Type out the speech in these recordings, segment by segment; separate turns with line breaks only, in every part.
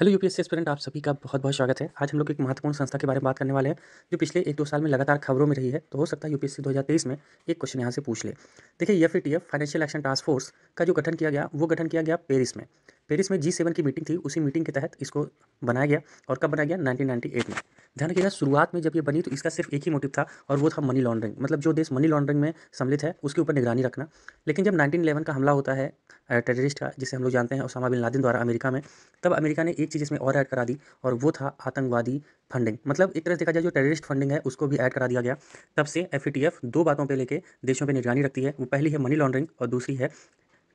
hello UPSC student आप सभी का बहुत बहुत स्वागत है आज हम लोग एक महत्वपूर्ण संस्था के बारे में बात करने वाले हैं जो पिछले एक दो साल में लगातार खबरों में रही है तो हो सकता है यूपीएससी 2023 में एक क्वेश्चन यहाँ से पूछ ले देखिए F financial action task force का जो गठन किया गया वो गठन किया गया पेरिस में पेरिस में जी सेवन की मीटिंग थी उसी मीटिंग के तहत इसको बनाया गया और कब बनाया गया 1998 में ध्यान रखिएगा शुरुआत में जब ये बनी तो इसका सिर्फ एक ही मोटिव था और वो था मनी लॉन्ड्रिंग मतलब जो देश मनी लॉन्ड्रिंग में सम्मिलित है उसके ऊपर निगरानी रखना लेकिन जब 1911 का हमला होता है टेररिस्ट का जिसे हम लोग जानते हैं उसामा बिन लादिन द्वारा अमेरिका में तब अमेरिका ने एक चीज़ इसमें और ऐड करा दी और वो था आतंकवादी फंडिंग मतलब एक तरह से देखा जाए जो टेररिस्ट फंडिंग है उसको भी ऐड करा दिया गया तब से एफ e दो बातों पर लेकर देशों पर निगरानी रखती है वो पहली है मनी लॉन्ड्रिंग और दूसरी है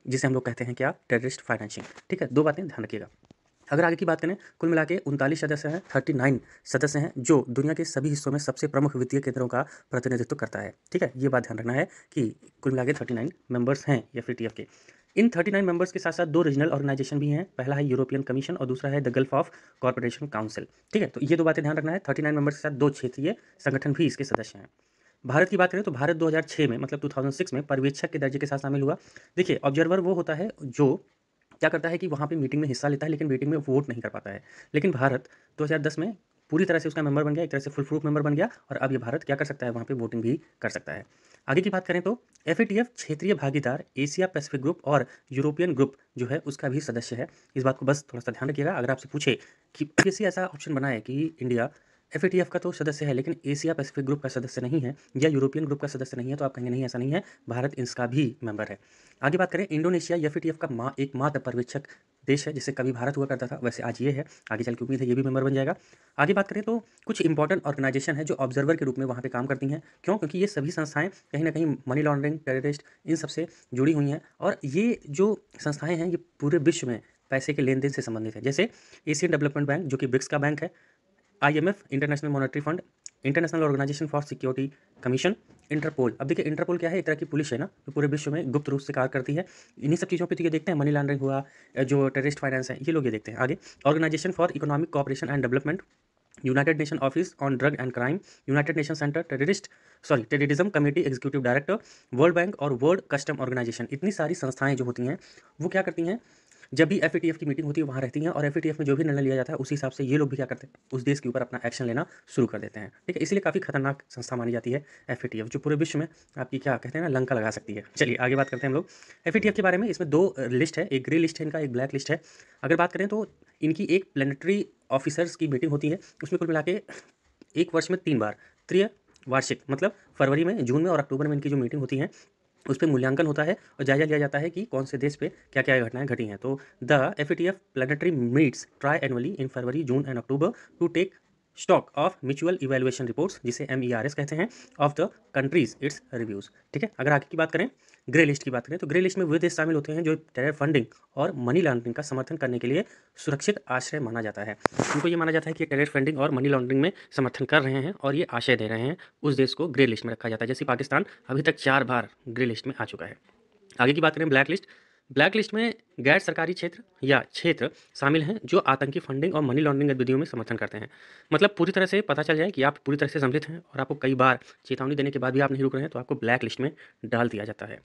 जिसे हम लोग कहते हैं क्या टेररिस्ट फाइनेंसिंग ठीक है दो बातें ध्यान रखिएगा अगर आगे की बात करें कुल मिला के उनतालीस सदस्य हैं थर्टी नाइन सदस्य हैं जो दुनिया के सभी हिस्सों में सबसे प्रमुख वित्तीय केंद्रों का प्रतिनिधित्व करता है ठीक है ये बात ध्यान रखना है कि कुल मिला के थर्टी नाइन मेंबर्स हैं या फिर टी के इन 39 मेंबर्स के साथ साथ दो रीजनल ऑर्गेनाइजेशन भी हैं पहला है यूरोपियन कमीशन और दूसरा है the gulf of corporation council ठीक है तो ये दो बातें ध्यान रखना है 39 मेंबर्स के साथ दो क्षेत्रीय संगठन भी इसके सदस्य हैं भारत की बात करें तो भारत 2006 में मतलब 2006 में पर्यवेक्षक के दर्जे के साथ शामिल हुआ देखिए ऑब्जर्वर वो होता है जो क्या करता है कि वहाँ पे मीटिंग में हिस्सा लेता है लेकिन मीटिंग में वोट नहीं कर पाता है लेकिन भारत 2010 में पूरी तरह से उसका मेंबर बन गया एक तरह से फुल प्रूफ मेंबर बन गया और अब ये भारत क्या कर सकता है वहाँ पर वोटिंग भी कर सकता है आगे की बात करें तो एफ क्षेत्रीय भागीदार एशिया पैसिफिक ग्रुप और यूरोपियन ग्रुप जो है उसका भी सदस्य है इस बात को बस थोड़ा सा ध्यान रखिएगा अगर आपसे पूछे कि किसी ऐसा ऑप्शन बनाए कि इंडिया एफ का तो सदस्य है लेकिन एशिया पैसिफिक ग्रुप का सदस्य नहीं है या यूरोपियन ग्रुप का सदस्य नहीं है तो आप कहेंगे नहीं ऐसा नहीं है भारत इसका भी मेंबर है आगे बात करें इंडोनेशिया एफ का मा, एक मात्र पर्यवेक्षक देश है जिसे कभी भारत हुआ करता था वैसे आज ये है आगे चल के उम्मीद है ये भी मेंबर बन जाएगा आगे बात करें तो कुछ इंपॉर्टेंट ऑर्गेनाइजेशन है जो ऑब्जर्वर के रूप में वहाँ पर काम करती हैं क्यों क्योंकि ये सभी संस्थाएँ कहीं ना कहीं मनी लॉन्ड्रिंग टेररिस्ट इन सबसे जुड़ी हुई हैं और ये जो संस्थाएँ हैं ये पूरे विश्व में पैसे के लेन देन से संबंधित है जैसे एशियन डेवलपमेंट बैंक जो कि ब्रिक्स का बैंक है IMF international monetary fund international organisation for security commission Interpol अब देखिए इंटरपोल क्या है एक तरह की पुलिस है ना जो पूरे विश्व में गुप्त रूप से कार्य करती है इन्हीं सब चीज़ों पे तो ये देखते हैं मनी लॉन्ड्रिंग हुआ जो टेररिस्ट फाइनेंस है ये लोग ये देखते हैं आगे organisation for economic cooperation and development United Nation office on drug and crime United Nation centre terrorist sorry terrorism committee executive director world bank और वर्ल्ड कस्टम ऑर्गेनाइजेशन इतनी सारी संस्थाएं जो होती हैं वो क्या करती हैं जब भी एफ की मीटिंग होती है वहाँ रहती हैं और एफ में जो भी निर्णय लिया जाता है उसी हिसाब से ये लोग भी क्या करते हैं उस देश के ऊपर अपना एक्शन लेना शुरू कर देते हैं ठीक है इसलिए काफ़ी खतरनाक संस्था मानी जाती है एफ जो पूरे विश्व में आपकी क्या कहते हैं ना लंका लगा सकती है चलिए आगे बात करते हैं हम लोग एफ के बारे में इसमें दो लिस्ट है एक ग्रे लिस्ट है इनका एक ब्लैक लिस्ट है अगर बात करें तो इनकी एक प्लानटरी ऑफिसर्स की मीटिंग होती है उसमें कुल मिला के एक वर्ष में तीन बार त्रिय वार्षिक मतलब फरवरी में जून में और अक्टूबर में इनकी जो मीटिंग होती है उस पर मूल्यांकन होता है और जायजा लिया जाता है कि कौन से देश पे क्या क्या घटनाएं घटी हैं तो the F A T F plenary meets thrice annually in February June and October to take stock of mutual evaluation reports जिसे एम ई आर एस कहते हैं of the countries its reviews ठीक है अगर आगे की बात करें ग्रे लिस्ट की बात करें तो ग्रे लिस्ट में वे देश शामिल होते हैं जो टेरर फंडिंग और मनी लॉन्ड्रिंग का समर्थन करने के लिए सुरक्षित आश्रय माना जाता है उनको ये माना जाता है कि टेरर फंडिंग और मनी लॉन्ड्रिंग में समर्थन कर रहे हैं और ये आशय दे रहे हैं उस देश को ग्रे लिस्ट में रखा जाता है जैसे पाकिस्तान अभी तक चार बार ग्रे लिस्ट में आ चुका है आगे की बात करें ब्लैक लिस्ट ब्लैक लिस्ट में गैर सरकारी क्षेत्र या क्षेत्र शामिल हैं जो आतंकी फंडिंग और मनी लॉन्ड्रिंग गतिविधियों में समर्थन करते हैं मतलब पूरी तरह से पता चल जाए कि आप पूरी तरह से सम्मिलित हैं और आपको कई बार चेतावनी देने के बाद भी आप नहीं रुक रहे हैं तो आपको ब्लैक लिस्ट में डाल दिया जाता है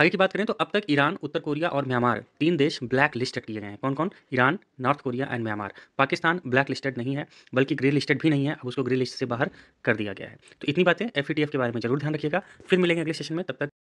आगे की बात करें तो अब तक ईरान उत्तर कोरिया और म्यांमार तीन देश ब्लैक लिस्टेड किए गए हैं कौन कौन Iran north Korea and Myanmar Pakistan black listed नहीं है बल्कि ग्रे लिस्टेड भी नहीं है अब उसको ग्रे लिस्ट से बाहर कर दिया गया है तो इतनी बातें एफ e के बारे में जरूर ध्यान रखिएगा फिर मिलेंगे अगले सेशन में तब तक